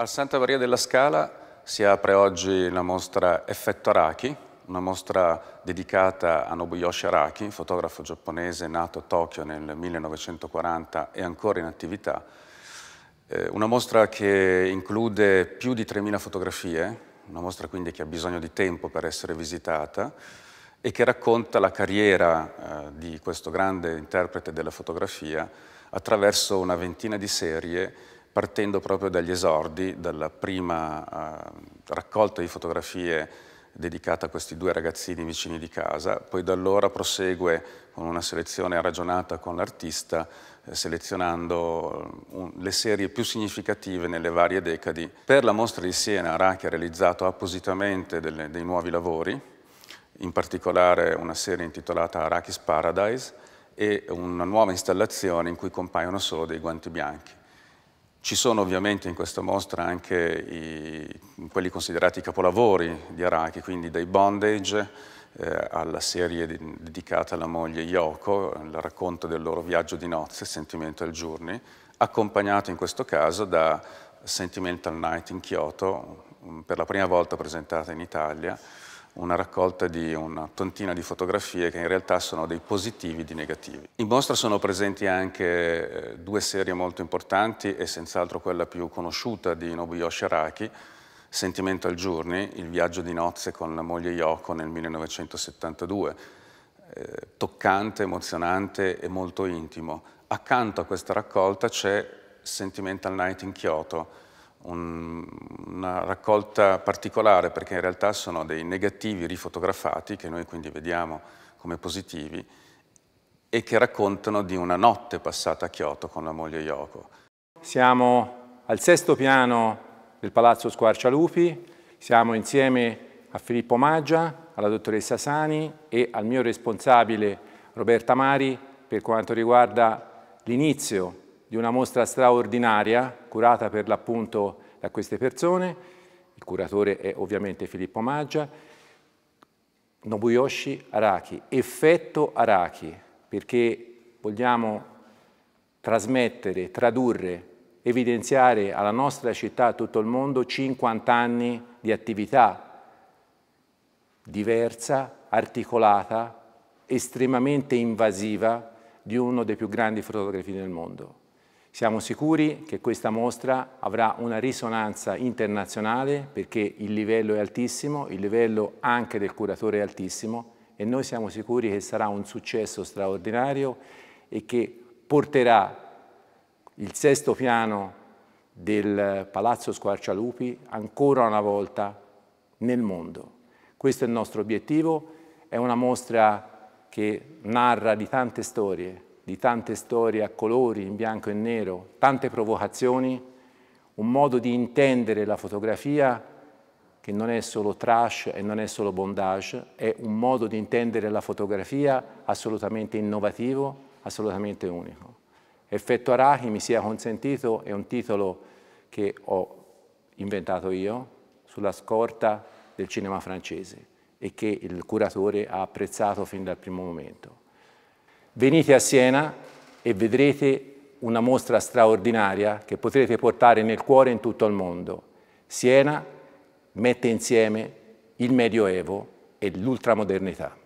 Al Santa Maria della Scala si apre oggi la mostra Effetto Araki, una mostra dedicata a Nobuyoshi Araki, fotografo giapponese nato a Tokyo nel 1940 e ancora in attività. Eh, una mostra che include più di 3.000 fotografie, una mostra quindi che ha bisogno di tempo per essere visitata e che racconta la carriera eh, di questo grande interprete della fotografia attraverso una ventina di serie partendo proprio dagli esordi, dalla prima eh, raccolta di fotografie dedicata a questi due ragazzini vicini di casa, poi da allora prosegue con una selezione ragionata con l'artista, eh, selezionando eh, un, le serie più significative nelle varie decadi. Per la mostra di Siena, Rachi ha realizzato appositamente delle, dei nuovi lavori, in particolare una serie intitolata Arachis Paradise e una nuova installazione in cui compaiono solo dei guanti bianchi. Ci sono ovviamente in questa mostra anche i, quelli considerati capolavori di Araki, quindi dai bondage eh, alla serie di, dedicata alla moglie Yoko, il racconto del loro viaggio di nozze, Sentimental Journey, accompagnato in questo caso da Sentimental Night in Kyoto, per la prima volta presentata in Italia, una raccolta di una tontina di fotografie che in realtà sono dei positivi di negativi. In mostra sono presenti anche eh, due serie molto importanti e senz'altro quella più conosciuta di Nobuyoshi Araki, Sentimento al giorni, il viaggio di nozze con la moglie Yoko nel 1972, eh, toccante, emozionante e molto intimo. Accanto a questa raccolta c'è Sentimental Night in Kyoto, un, una raccolta particolare perché in realtà sono dei negativi rifotografati che noi quindi vediamo come positivi e che raccontano di una notte passata a Kyoto con la moglie Yoko. Siamo al sesto piano del Palazzo Squarcialupi, siamo insieme a Filippo Maggia, alla dottoressa Sani e al mio responsabile Roberta Mari per quanto riguarda l'inizio di una mostra straordinaria curata per l'appunto da queste persone. Il curatore è ovviamente Filippo Maggia. Nobuyoshi Araki, effetto Araki, perché vogliamo trasmettere, tradurre, evidenziare alla nostra città, a tutto il mondo, 50 anni di attività diversa, articolata, estremamente invasiva di uno dei più grandi fotografi del mondo. Siamo sicuri che questa mostra avrà una risonanza internazionale perché il livello è altissimo, il livello anche del curatore è altissimo e noi siamo sicuri che sarà un successo straordinario e che porterà il sesto piano del Palazzo Squarcialupi ancora una volta nel mondo. Questo è il nostro obiettivo, è una mostra che narra di tante storie, di tante storie a colori, in bianco e nero, tante provocazioni, un modo di intendere la fotografia che non è solo trash e non è solo bondage, è un modo di intendere la fotografia assolutamente innovativo, assolutamente unico. Effetto Arachi, mi sia consentito, è un titolo che ho inventato io sulla scorta del cinema francese e che il curatore ha apprezzato fin dal primo momento. Venite a Siena e vedrete una mostra straordinaria che potrete portare nel cuore in tutto il mondo. Siena mette insieme il Medioevo e l'ultramodernità.